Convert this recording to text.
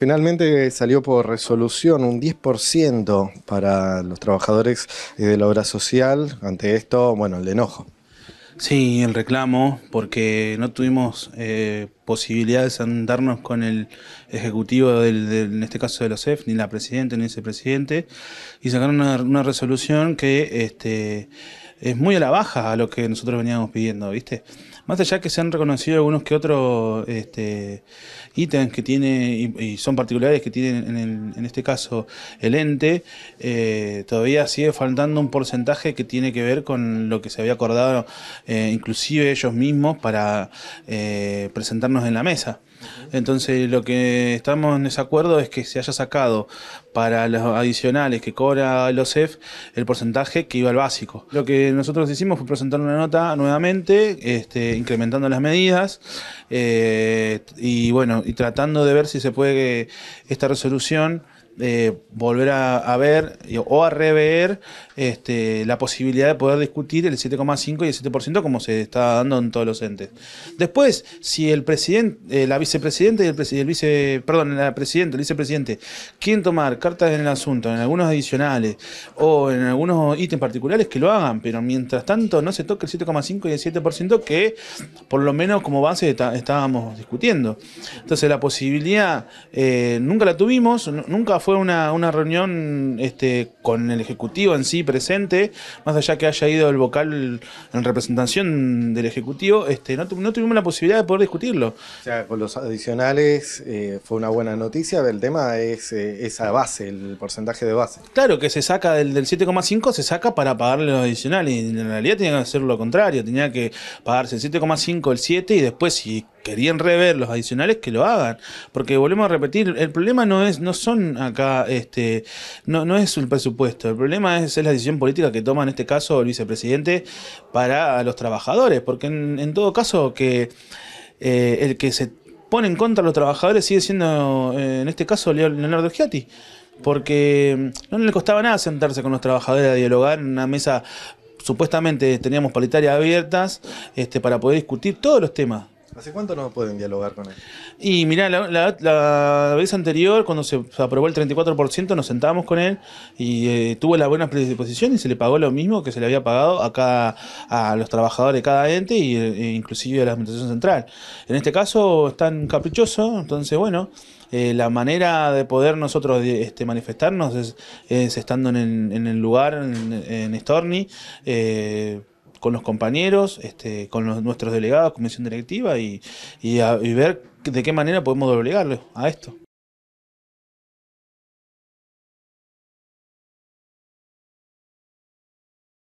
Finalmente salió por resolución un 10% para los trabajadores eh, de la obra social. Ante esto, bueno, el enojo. Sí, el reclamo, porque no tuvimos eh, posibilidad de sentarnos con el ejecutivo, del, en este caso de los CEF, ni la presidenta ni ese Presidente, y sacaron una, una resolución que este, es muy a la baja a lo que nosotros veníamos pidiendo, ¿viste? Más allá que se han reconocido algunos que otros este, ítems que tiene y, son particulares que tienen en, este caso el ente, eh, todavía sigue faltando un porcentaje que tiene que ver con lo que se había acordado eh, inclusive ellos mismos para eh, presentarnos en la mesa. Entonces lo que estamos en desacuerdo es que se haya sacado para los adicionales que cobra el OSEF el porcentaje que iba al básico. Lo que nosotros hicimos fue presentar una nota nuevamente, este, incrementando las medidas eh, y bueno, y tratando de ver si se puede que eh, esta resolución eh, volver a, ver o a rever este, la posibilidad de poder discutir el 7,5 y el 7% como se está dando en todos los entes. Después, si el presidente, eh, la vicepresidenta y el, vice, perdón, la presidente el vicepresidente quieren tomar cartas en el asunto, en algunos adicionales o en algunos ítems particulares, que lo hagan, pero mientras tanto no se toque el 7,5 y el 7% que por lo menos como base estábamos discutiendo. Entonces la posibilidad eh, nunca la tuvimos, nunca fue una, una reunión este, con el Ejecutivo en sí presente, más allá que haya ido el vocal en representación del Ejecutivo, este, no, no tuvimos la posibilidad de poder discutirlo. O sea, con los adicionales eh, fue una buena noticia, el tema es eh, esa base, el porcentaje de base. Claro, que se saca del, del 7,5, se saca para pagarle los adicionales, en realidad tenía que hacer lo contrario, tenía que pagarse el 7,5, el 7 y después si querían rever los adicionales, que lo hagan. Porque volvemos a repetir, el problema no es, no son acá, este, no, es el presupuesto, el problema es, la decisión política que toma en este caso el vicepresidente para los trabajadores. Porque en, todo caso que eh, el que se pone en contra de los trabajadores sigue siendo, eh, en este caso, Leonardo Giatti. Porque mm, no le costaba nada sentarse con los trabajadores a dialogar en una mesa supuestamente teníamos paritarias abiertas este, para poder discutir todos los temas. ¿Hace cuánto no pueden dialogar con él? Y mirá, la, vez anterior, cuando se aprobó el 34%, nos sentábamos con él y eh, tuvo la buena predisposición y se le pagó lo mismo que se le había pagado a, a los trabajadores de cada ente e, inclusive a la Administración Central. En este caso es tan caprichoso, entonces bueno, eh, la manera de poder nosotros este, manifestarnos es, estando en, el lugar, en, Storni con los compañeros, este, con los, nuestros delegados, comisión directiva y, ver de qué manera podemos doblegarle a esto.